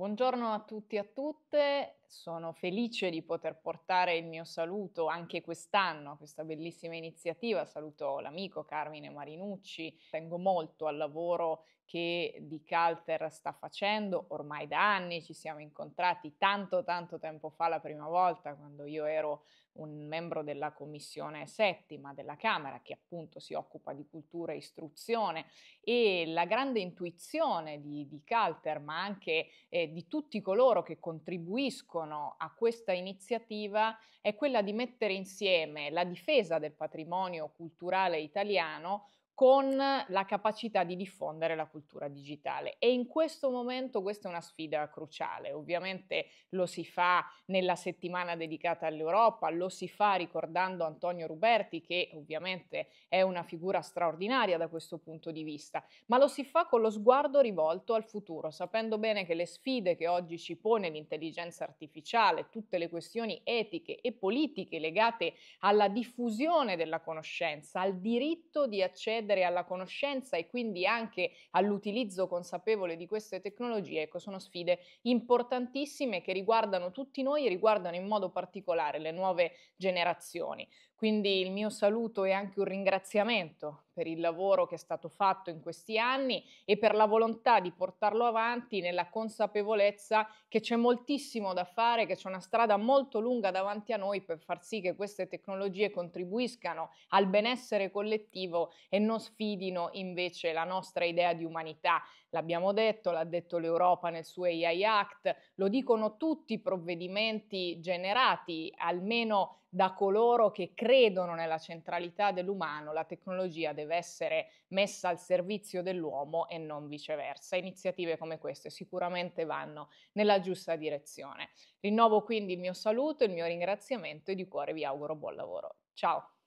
Buongiorno a tutti e a tutte, sono felice di poter portare il mio saluto anche quest'anno a questa bellissima iniziativa. Saluto l'amico Carmine Marinucci, tengo molto al lavoro che Di Calter sta facendo ormai da anni, ci siamo incontrati tanto tanto tempo fa la prima volta quando io ero un membro della commissione settima della Camera che appunto si occupa di cultura e istruzione e la grande intuizione di, di Calter ma anche eh, di tutti coloro che contribuiscono uniscono a questa iniziativa è quella di mettere insieme la difesa del patrimonio culturale italiano con la capacità di diffondere la cultura digitale. E in questo momento questa è una sfida cruciale. Ovviamente lo si fa nella settimana dedicata all'Europa, lo si fa ricordando Antonio Ruberti, che ovviamente è una figura straordinaria da questo punto di vista, ma lo si fa con lo sguardo rivolto al futuro, sapendo bene che le sfide che oggi ci pone l'intelligenza artificiale, tutte le questioni etiche e politiche legate alla diffusione della conoscenza, al diritto di accedere accedere alla conoscenza e quindi anche all'utilizzo consapevole di queste tecnologie, ecco, sono sfide importantissime che riguardano tutti noi e riguardano in modo particolare le nuove generazioni. Quindi il mio saluto e anche un ringraziamento per il lavoro che è stato fatto in questi anni e per la volontà di portarlo avanti nella consapevolezza che c'è moltissimo da fare, che c'è una strada molto lunga davanti a noi per far sì che queste tecnologie contribuiscano al benessere collettivo e non sfidino invece la nostra idea di umanità. L'abbiamo detto, l'ha detto l'Europa nel suo AI Act, lo dicono tutti i provvedimenti generati almeno da coloro che credono nella centralità dell'umano, la tecnologia deve deve essere messa al servizio dell'uomo e non viceversa. Iniziative come queste sicuramente vanno nella giusta direzione. Rinnovo quindi il mio saluto, il mio ringraziamento e di cuore vi auguro buon lavoro. Ciao!